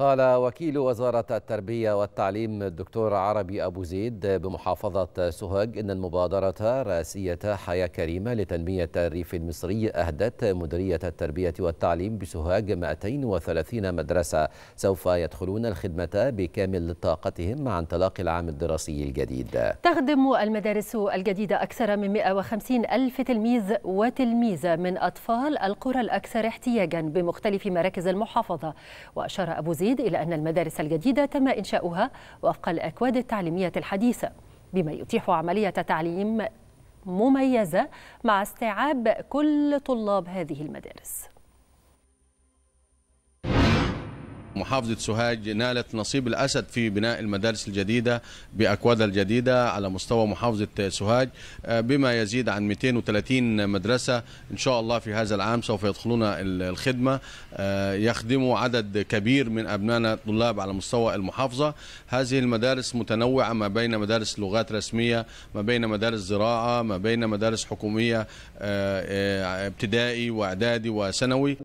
قال وكيل وزارة التربية والتعليم الدكتور عربي أبو زيد بمحافظة سوهاج إن المبادرة راسية حياة كريمة لتنمية الريف المصري أهدت مديرية التربية والتعليم بسوهاج 230 مدرسة سوف يدخلون الخدمة بكامل طاقتهم مع انطلاق العام الدراسي الجديد تخدم المدارس الجديدة أكثر من 150 ألف تلميذ وتلميذة من أطفال القرى الأكثر احتياجا بمختلف مراكز المحافظة وأشار أبو زيد المزيد إلى أن المدارس الجديدة تم إنشاؤها وفق الأكواد التعليمية الحديثة بما يتيح عملية تعليم مميزة مع استيعاب كل طلاب هذه المدارس محافظة سوهاج نالت نصيب الأسد في بناء المدارس الجديدة بأكوادها الجديدة على مستوى محافظة سوهاج آه، بما يزيد عن 230 مدرسة إن شاء الله في هذا العام سوف يدخلون الخدمة آه، يخدموا عدد كبير من أبنائنا الطلاب على مستوى المحافظة هذه المدارس متنوعة ما بين مدارس لغات رسمية ما بين مدارس زراعة ما بين مدارس حكومية آه، ابتدائي وإعدادي وثانوي